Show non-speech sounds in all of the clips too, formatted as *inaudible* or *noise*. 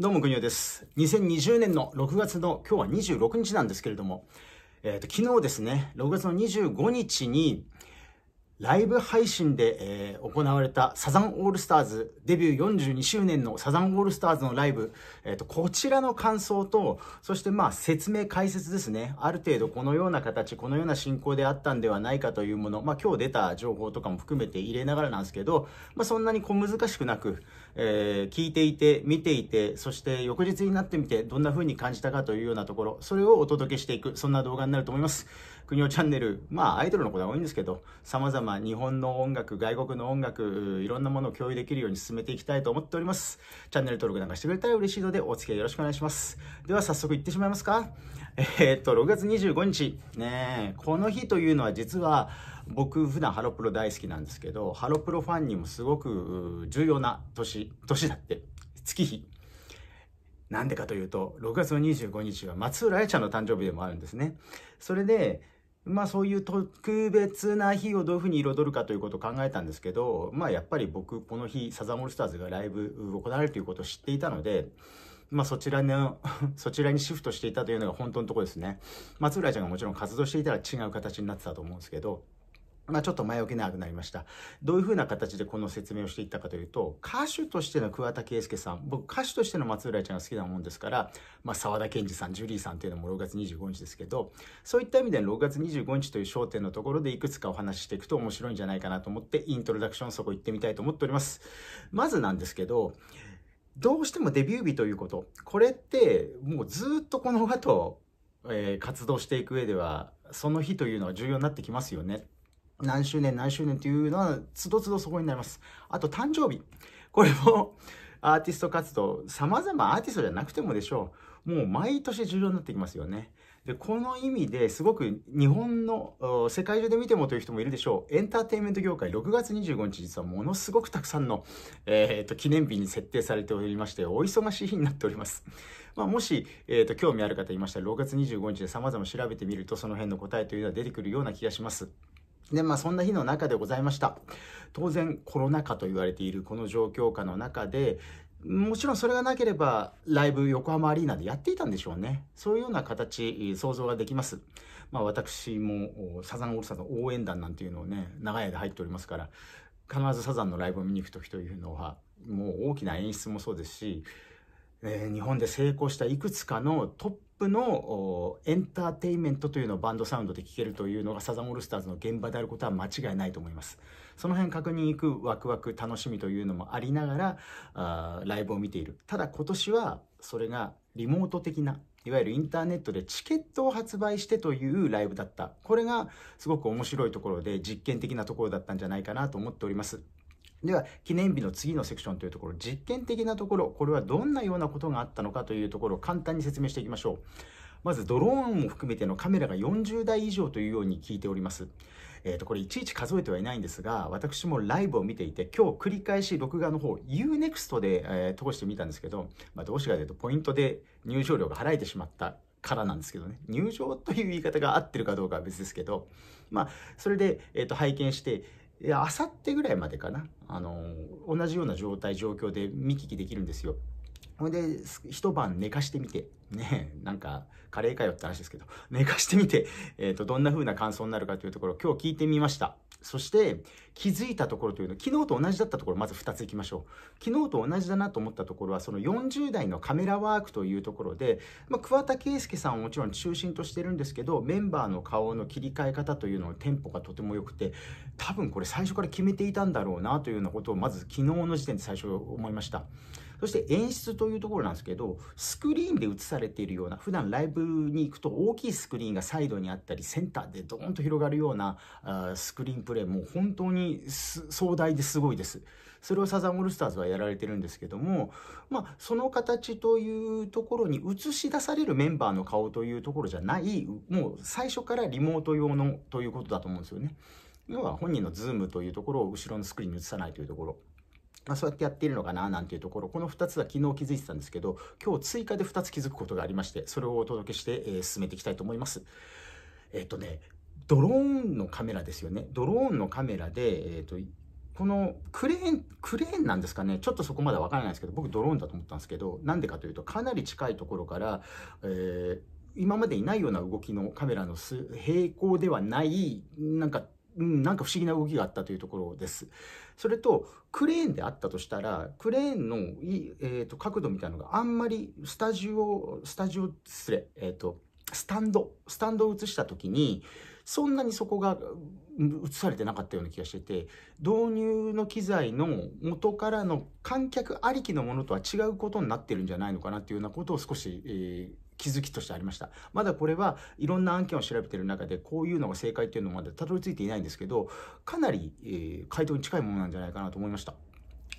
どうも、国尾です。2020年の6月の、今日は26日なんですけれども、えっ、ー、と、昨日ですね、6月の25日に、ライブ配信で、えー、行われたサザンオールスターズデビュー42周年のサザンオールスターズのライブ、えっ、ー、と、こちらの感想と、そしてまあ説明解説ですね。ある程度このような形、このような進行であったんではないかというもの、まあ今日出た情報とかも含めて入れながらなんですけど、まあそんなに小難しくなく、えー、聞いていて、見ていて、そして翌日になってみて、どんな風に感じたかというようなところ、それをお届けしていく、そんな動画になると思います。国尾チャンネル、まあ、アイドルのことは多いんですけど、様々日本の音楽、外国の音楽、いろんなものを共有できるように進めていきたいと思っております。チャンネル登録なんかしてくれたら嬉しいので、お付き合いよろしくお願いします。では、早速行ってしまいますか。えー、っと、6月25日、ね、この日というのは実は、僕普段ハロプロ大好きなんですけど、ハロプロファンにもすごく重要な年、年だって、月日。なんでかというと、6月の25日は松浦彩ちゃんの誕生日でもあるんですね。それで、まあそういう特別な日をどういうふうに彩るかということを考えたんですけど、まあやっぱり僕この日サザンオールスターズがライブ行われるということを知っていたので、まあ、そちらの *laughs* そちらにシフトしていたというのが本当のところですね。松浦ちゃんがもちろん活動していたら違う形になってたと思うんですけど、まあ、ちょっと前置きなくなりました。どういうふうな形でこの説明をしていったかというと、歌手としての桑田佳祐さん、僕歌手としての松浦ちゃんが好きなもんですから、まあ、沢田健二さん、ジュリーさんというのも6月25日ですけど、そういった意味で6月25日という焦点のところでいくつかお話ししていくと面白いんじゃないかなと思って、イントロダクションそこ行ってみたいと思っております。まずなんですけど、どうしてもデビュー日ということ。これって、もうずっとこの後、えー、活動していく上では、その日というのは重要になってきますよね。何周年何周年というのは、つどつどそこになります。あと、誕生日。これも、アーティスト活動、様々アーティストじゃなくてもでしょう。もう毎年重要になってきますよね。でこの意味ですごく日本の世界中で見てもという人もいるでしょうエンターテインメント業界6月25日実はものすごくたくさんの、えーと、記念日に設定されておりましてお忙しい日になっております。*laughs* まあ、もし、えーと、興味ある方いましたら6月25日で様々調べてみるとその辺の答えというのは出てくるような気がします。で、まあそんな日の中でございました。当然コロナ禍と言われているこの状況下の中で、もちろんそれがなければ、ライブ横浜アリーナでやっていたんでしょうね。そういうような形、想像ができます。まあ私もサザンオールスターの応援団なんていうのをね、長い間入っておりますから、必ずサザンのライブを見に行く時というのは、もう大きな演出もそうですし、えー、日本で成功したいくつかのトッププのエンターテインメントというのをバンドサウンドで聴けるというのがサザンオールスターズの現場であることは間違いないと思います。その辺確認行くワクワク楽しみというのもありながらあライブを見ている。ただ今年はそれがリモート的ないわゆるインターネットでチケットを発売してというライブだった。これがすごく面白いところで実験的なところだったんじゃないかなと思っております。では、記念日の次のセクションというところ、実験的なところ、これはどんなようなことがあったのかというところを簡単に説明していきましょう。まずドローンを含めてのカメラが40台以上というように聞いております。えっ、ー、と、これいちいち数えてはいないんですが、私もライブを見ていて、今日繰り返し録画の方、Unext で、えー、通してみたんですけど、まあ、どうしうかというと、ポイントで入場料が払えてしまったからなんですけどね。入場という言い方が合ってるかどうかは別ですけど、まあ、それで、えっ、ー、と、拝見して、あさってぐらいまでかな、あのー、同じような状態、状況で見聞きできるんですよ。ほんで、一晩寝かしてみて、ね、なんか、カレーかよって話ですけど、寝かしてみて、えっ、ー、と、どんな風な感想になるかというところ、今日聞いてみました。そして、気づいたところというの、昨日と同じだったところ、まず2ついきましょう。昨日と同じだなと思ったところは、その40代のカメラワークというところで、まあ、桑田佳祐さんをもちろん中心としてるんですけど、メンバーの顔の切り替え方というのをテンポがとても良くて、多分これ最初から決めていたんだろうなというようなことを、まず昨日の時点で最初思いました。そして演出というところなんですけど、スクリーンで映されているような、普段ライブに行くと大きいスクリーンがサイドにあったり、センターでドーンと広がるようなあスクリーンプレイ、もう本当に壮大ですごいです。それをサザンオールスターズはやられてるんですけども、まあ、その形というところに映し出されるメンバーの顔というところじゃない、もう最初からリモート用のということだと思うんですよね。要は本人のズームというところを後ろのスクリーンに映さないというところ。まあ、そうやってやっているのかななんていうところ、この2つは昨日気づいてたんですけど、今日追加で2つ気づくことがありまして、それをお届けして、えー、進めていきたいと思います。えっ、とね、ドローンのカメラですよね。ドローンのカメラで、えっ、ー、と、このクレーン、クレーンなんですかねちょっとそこまでわからないですけど、僕ドローンだと思ったんですけど、なんでかというと、かなり近いところから、えー、今までいないような動きのカメラの平行ではない、なんかうん、なんか不思議な動きがあったというところです。それと、クレーンであったとしたら、クレーンの、えーと、角度みたいなのがあんまりスタジオ、スタジオ、すれ、えっ、ー、と、スタンド、スタンドを映した時に、そんなにそこが映されてなかったような気がしてて、導入の機材の元からの観客ありきのものとは違うことになってるんじゃないのかなっていうようなことを少し、えー、気づきとしてありました。まだこれはいろんな案件を調べてる中でこういうのが正解っていうのまだたどり着いていないんですけど、かなり、えー、回答に近いものなんじゃないかなと思いました。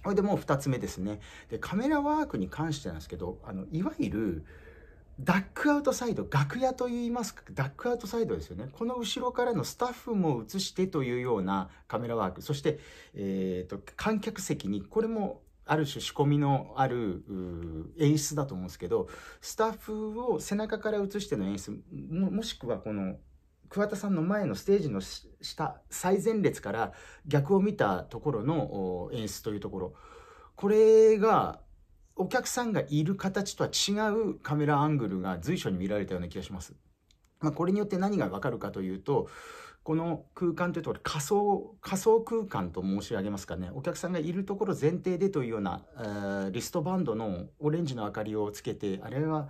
これでもう2つ目ですね。で、カメラワークに関してなんですけど、あの、いわゆる、ダックアウトサイド、楽屋と言いますか、ダックアウトサイドですよね。この後ろからのスタッフも映してというようなカメラワーク、そして、えっ、ー、と、観客席に、これもある種仕込みのある演出だと思うんですけど、スタッフを背中から映しての演出、もしくはこの、桑田さんの前のステージの下、最前列から逆を見たところの演出というところ。これが、お客さんがいる形とは違うカメラアングルが随所に見られたような気がします。まあ、これによって何がわかるかというと、この空間というところ仮想仮想空間と申し上げますかねお客さんがいるところ前提でというような、えー、リストバンドのオレンジの明かりをつけてあれは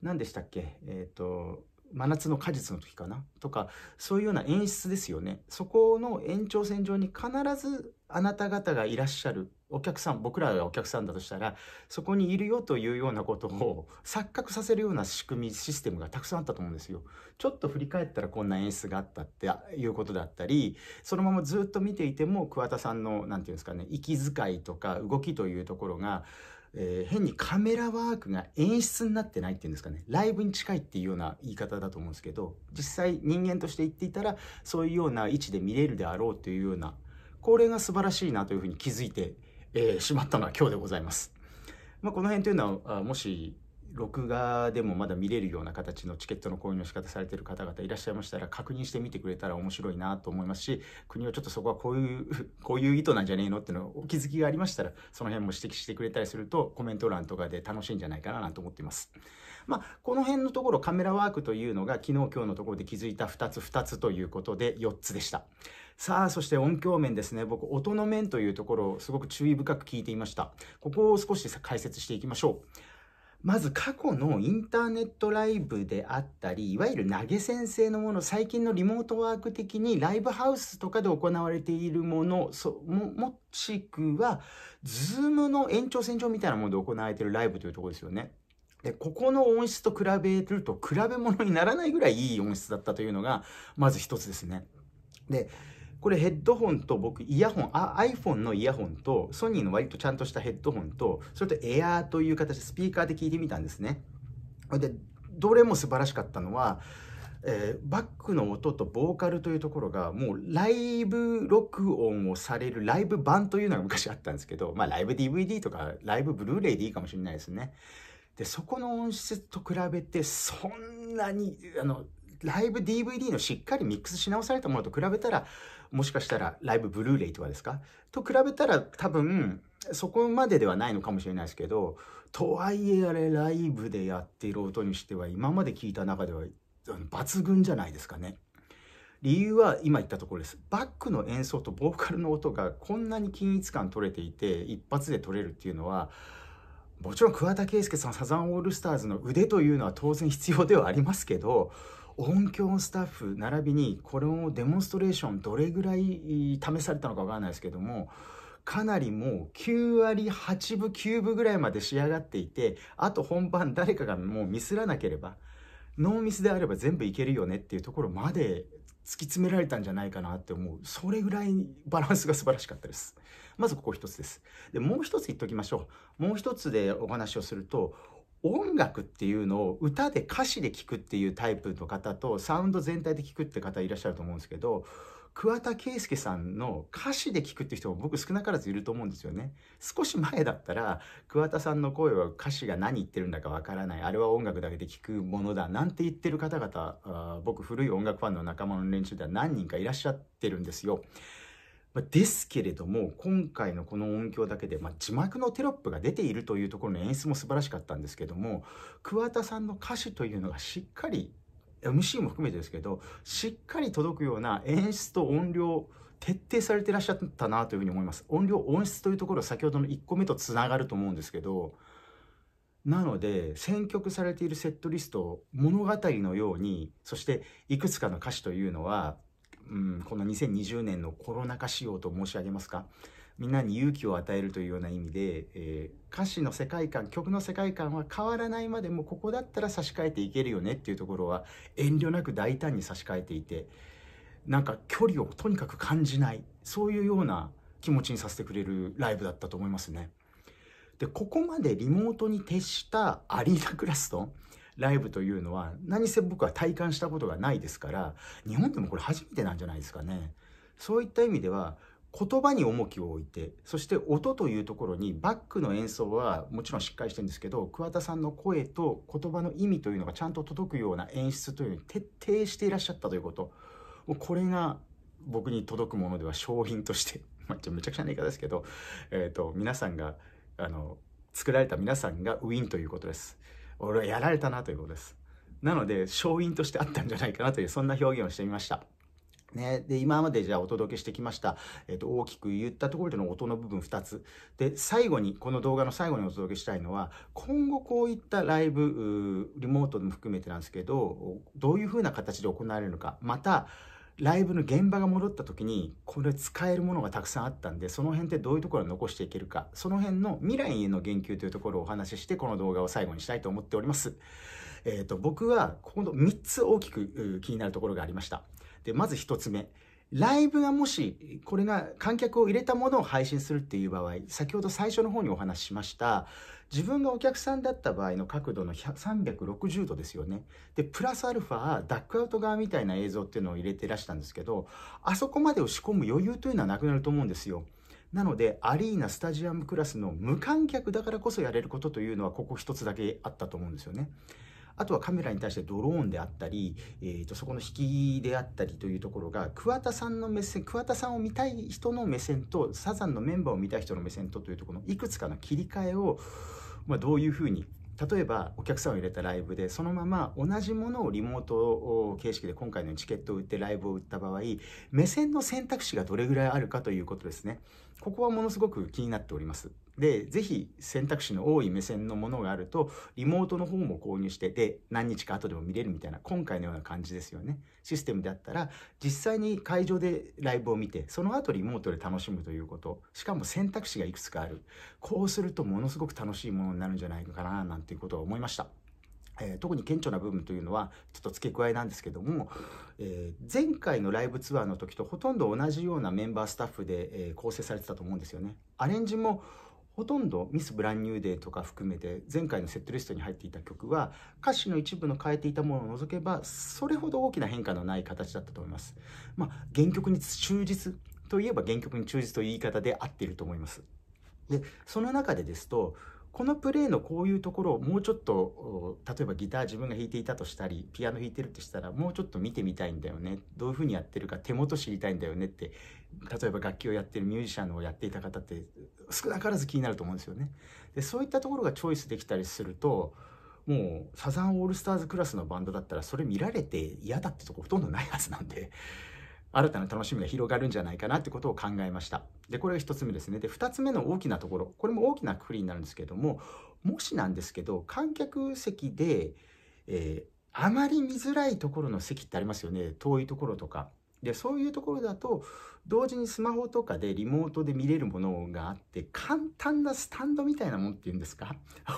何でしたっけえっ、ー、と真夏の果実の時かなとかそういうような演出ですよねそこの延長線上に必ずあなた方がいらっしゃるお客さん、僕らがお客さんだとしたら、そこにいるよというようなことを錯覚させるような仕組み、システムがたくさんあったと思うんですよ。ちょっと振り返ったらこんな演出があったっていうことだったり、そのままずっと見ていても桑田さんの、なんていうんですかね、息遣いとか動きというところが、えー、変にカメラワークが演出になってないっていうんですかね、ライブに近いっていうような言い方だと思うんですけど、実際人間として言っていたら、そういうような位置で見れるであろうというような、これが素晴らしいなというふうに気づいてえー、しまったのは今日でございます。まあ、この辺というのは、もし、録画でもまだ見れるような形のチケットの購入の仕方されてる方々いらっしゃいましたら確認してみてくれたら面白いなと思いますし国はちょっとそこはこういう *laughs* こういう意図なんじゃねえのっていうのお気づきがありましたらその辺も指摘してくれたりするとコメント欄とかで楽しいんじゃないかなと思っています。まあ、この辺のところカメラワークというのが昨日今日のところで気づいた2つ2つということで4つでした。さあ、そして音響面ですね。僕、音の面というところをすごく注意深く聞いていました。ここを少し解説していきましょう。まず過去のインターネットライブであったり、いわゆる投げ先生のもの、最近のリモートワーク的にライブハウスとかで行われているもの、そも、もしくは、ズームの延長線上みたいなもので行われているライブというところですよね。で、ここの音質と比べると比べ物にならないぐらいいい音質だったというのが、まず一つですね。で、これヘッドホンと僕イヤホンあ iPhone のイヤホンとソニーの割とちゃんとしたヘッドホンとそれとエアーという形でスピーカーで聞いてみたんですねでどれも素晴らしかったのは、えー、バックの音とボーカルというところがもうライブ録音をされるライブ版というのが昔あったんですけどまあライブ DVD とかライブブルーレイでいいかもしれないですねでそこの音質と比べてそんなにあのライブ DVD のしっかりミックスし直されたものと比べたら、もしかしたらライブブルーレイとかですかと比べたら多分、そこまでではないのかもしれないですけど、とはいえあれライブでやっている音にしては今まで聞いた中では抜群じゃないですかね。理由は今言ったところです。バックの演奏とボーカルの音がこんなに均一感取れていて一発で取れるっていうのは、もちろん桑田佳祐さんサザンオールスターズの腕というのは当然必要ではありますけど、音響スタッフ並びにこれをデモンストレーションどれぐらい試されたのかわからないですけどもかなりもう9割8分9分ぐらいまで仕上がっていてあと本番誰かがもうミスらなければノーミスであれば全部いけるよねっていうところまで突き詰められたんじゃないかなって思うそれぐらいバランスが素晴らしかったですまずここ一つですでもう一つ言っおきましょうもう一つでお話をすると音楽っていうのを歌で歌詞で聴くっていうタイプの方とサウンド全体で聴くって方いらっしゃると思うんですけど桑田佳祐さんの歌詞で聞くって人も僕少なからずいると思うんですよね。少し前だったら桑田さんの声は歌詞が何言ってるんだかわからない、あれは音楽だけで聴くものだなんて言ってる方々、僕古い音楽ファンの仲間の連中では何人かいらっしゃってるんですよ。まですけれども、今回のこの音響だけで、まあ、字幕のテロップが出ているというところの演出も素晴らしかったんですけども、桑田さんの歌詞というのがしっかり MC も含めてですけど、しっかり届くような演出と音量、徹底されてらっしゃったなというふうに思います。音量、音質というところ、先ほどの1個目とつながると思うんですけど、なので、選曲されているセットリスト、物語のように、そしていくつかの歌詞というのは、うん、この2020年のコロナ禍仕様と申し上げますかみんなに勇気を与えるというような意味で、えー、歌詞の世界観曲の世界観は変わらないまでもここだったら差し替えていけるよねっていうところは遠慮なく大胆に差し替えていてなんか距離をとにかく感じないそういうような気持ちにさせてくれるライブだったと思いますね。でここまでリモートに徹したアリーナクラスとライブというのは何せ僕は体感したことがないですから日本でもこれ初めてなんじゃないですかね。そういった意味では言葉に重きを置いてそして音というところにバックの演奏はもちろんしっかりしてるんですけど桑田さんの声と言葉の意味というのがちゃんと届くような演出というのに徹底していらっしゃったということもうこれが僕に届くものでは商品として、*laughs* めちゃくちゃな言い方ですけど、えーと皆さんがあの作られた皆さんがウィンということです俺はやられたなということです。なので、勝因としてあったんじゃないかなという、そんな表現をしてみました。ね、で今までじゃあお届けしてきました、えっと、大きく言ったところでの音の部分2つで最後にこの動画の最後にお届けしたいのは今後こういったライブリモートも含めてなんですけどどういうふうな形で行われるのかまたライブの現場が戻った時にこれ使えるものがたくさんあったんでその辺ってどういうところを残していけるかその辺の未来への言及というところをお話ししてこの動画を最後にしたいと思っております。えーと、僕はこの3つ大きく気になるところがありました。でまず1つ目ライブがもし、これが観客を入れたものを配信するっていう場合、先ほど最初の方にお話ししました、自分がお客さんだった場合の角度の360度ですよね。で、プラスアルファ、ダックアウト側みたいな映像っていうのを入れてらしたんですけど、あそこまでを仕込む余裕というのはなくなると思うんですよ。なので、アリーナ、スタジアムクラスの無観客だからこそやれることというのは、ここ一つだけあったと思うんですよね。あとはカメラに対してドローンであったり、えー、とそこの引きであったりというところが桑田さんの目線桑田さんを見たい人の目線とサザンのメンバーを見たい人の目線とというところのいくつかの切り替えを、まあ、どういうふうに例えばお客さんを入れたライブでそのまま同じものをリモート形式で今回のチケットを売ってライブを売った場合目線の選択肢がどれぐらいあるかということですねここはものすごく気になっておりますで、ぜひ選択肢の多い目線のものがあると、リモートの方も購入して、で、何日か後でも見れるみたいな、今回のような感じですよね。システムであったら、実際に会場でライブを見て、その後リモートで楽しむということ、しかも選択肢がいくつかある。こうするとものすごく楽しいものになるんじゃないのかな、なんていうことを思いました。えー、特に顕著な部分というのはちょっと付け加えなんですけども、えー、前回のライブツアーの時とほとんど同じようなメンバースタッフで、えー、構成されてたと思うんですよね。アレンジもほとんどミス・ブランニューデーとか含めて前回のセットリストに入っていた曲は歌詞の一部の変えていたものを除けばそれほど大きな変化のない形だったと思います。まあ、原曲に忠実といえば原曲に忠実という言い方で合っていると思います。でその中でですとこのプレーのこういうところをもうちょっと例えばギター自分が弾いていたとしたりピアノ弾いてるとしたらもうちょっと見てみたいんだよねどういうふうにやってるか手元知りたいんだよねって例えば楽器をやってるミュージシャンをやっていた方って少なからず気になると思うんですよね。でそういったところがチョイスできたりするともうサザンオールスターズクラスのバンドだったらそれ見られて嫌だってとこほとんどないはずなんで新たな楽しみが広がるんじゃないかなってことを考えました。で、これが1つ目ですね。で、2つ目の大きなところ、これも大きな括りになるんですけども、もしなんですけど、観客席で、えー、あまり見づらいところの席ってありますよね。遠いところとか。でそういうところだと同時にスマホとかでリモートで見れるものがあって簡単なスタンドみたいなもんっていうんですか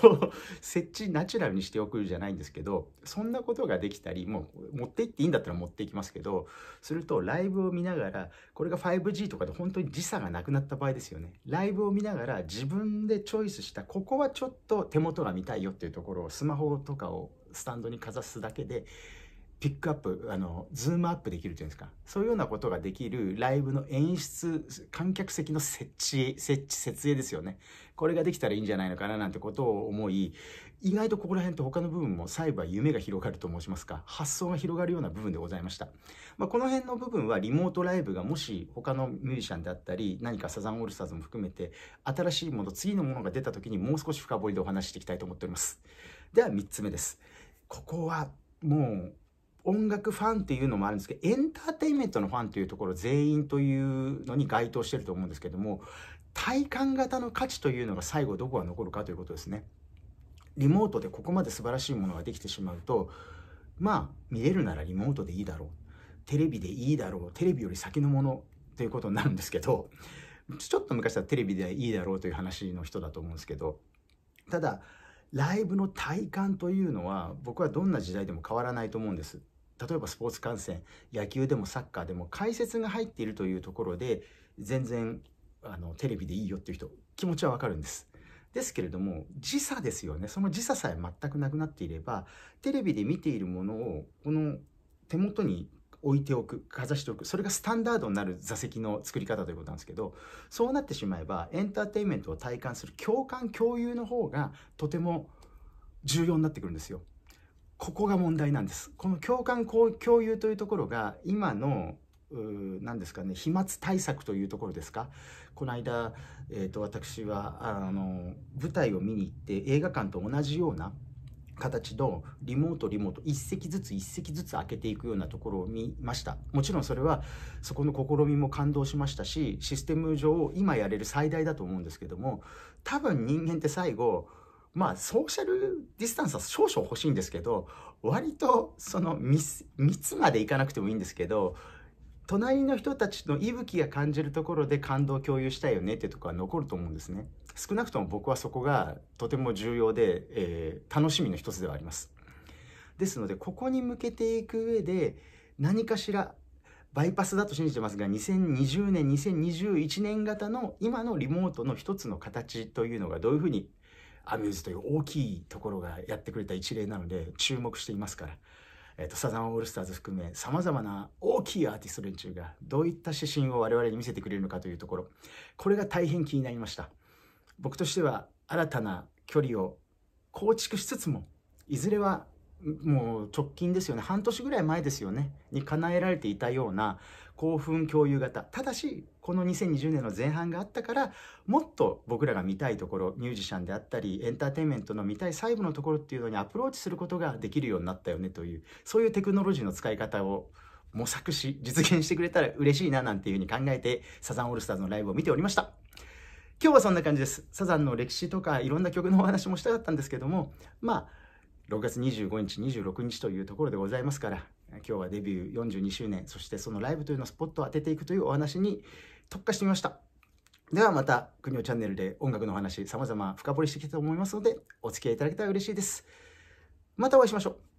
*laughs* 設置ナチュラルにしておくじゃないんですけどそんなことができたりもう持っていっていいんだったら持っていきますけどするとライブを見ながらこれが 5G とかで本当に時差がなくなった場合ですよねライブを見ながら自分でチョイスしたここはちょっと手元が見たいよっていうところをスマホとかをスタンドにかざすだけでピックアップあのズームアップできるじゃないですかそういうようなことができるライブの演出観客席の設置設置設営ですよねこれができたらいいんじゃないのかななんてことを思い意外とここら辺と他の部分も細部は夢が広がると申しますか発想が広がるような部分でございました、まあ、この辺の部分はリモートライブがもし他のミュージシャンであったり何かサザンオールスターズも含めて新しいもの次のものが出た時にもう少し深掘りでお話ししていきたいと思っておりますでは3つ目ですここはもう音楽ファンっていうのもあるんですけど、エンターテインメントのファンというところ全員というのに該当してると思うんですけども、体感型の価値というのが最後どこが残るかということですね。リモートでここまで素晴らしいものができてしまうと、まあ、見れるならリモートでいいだろう。テレビでいいだろう。テレビより先のものということになるんですけど、ちょっと昔はテレビでいいだろうという話の人だと思うんですけど、ただ、ライブの体感というのは僕はどんな時代でも変わらないと思うんです。例えばスポーツ観戦野球でもサッカーでも解説が入っているというところで全然あのテレビでいいよっていう人気持ちはわかるんです。ですけれども時差ですよねその時差さえ全くなくなっていればテレビで見ているものをこの手元に置いておくかざしておくそれがスタンダードになる座席の作り方ということなんですけどそうなってしまえばエンターテインメントを体感する共感共有の方がとても重要になってくるんですよ。ここが問題なんです。この共感共有というところが今の何ですかね飛沫対策というところですかこの間、えーと、私はあの舞台を見に行って映画館と同じような形のリモートリモート一席ずつ一席ずつ開けていくようなところを見ましたもちろんそれはそこの試みも感動しましたしシステム上今やれる最大だと思うんですけども多分人間って最後まあ、ソーシャルディスタンスは少々欲しいんですけど、割と、その密、までいかなくてもいいんですけど、隣の人たちの息吹が感じるところで感動を共有したいよねってところは残ると思うんですね。少なくとも僕はそこがとても重要で、えー、楽しみの一つではあります。ですので、ここに向けていく上で、何かしらバイパスだと信じてますが、2020年、2021年型の今のリモートの一つの形というのがどういうふうにアミューズという大きいところがやってくれた一例なので注目していますから、えーと、サザンオールスターズ含めさまざまな大きいアーティスト連中がどういった指針を我々に見せてくれるのかというところこれが大変気になりました僕としては新たな距離を構築しつつもいずれはもう直近ですよね半年ぐらい前ですよねに叶えられていたような興奮共有型ただしこの2020年の前半があったからもっと僕らが見たいところミュージシャンであったりエンターテインメントの見たい細部のところっていうのにアプローチすることができるようになったよねというそういうテクノロジーの使い方を模索し実現してくれたら嬉しいななんていうふうに考えてサザンオールスターズのライブを見ておりました。今日はそんな感じです。サザンの歴史とかいろんな曲のお話もしたかったんですけども、まあ、6月25日、26日というところでございますから、今日はデビュー42周年、そしてそのライブというのをスポットを当てていくというお話に特化してみました。ではまた、国にチャンネルで音楽の話、様々深掘りしていきたいと思いますので、お付き合いいただけたら嬉しいです。またお会いしましょう。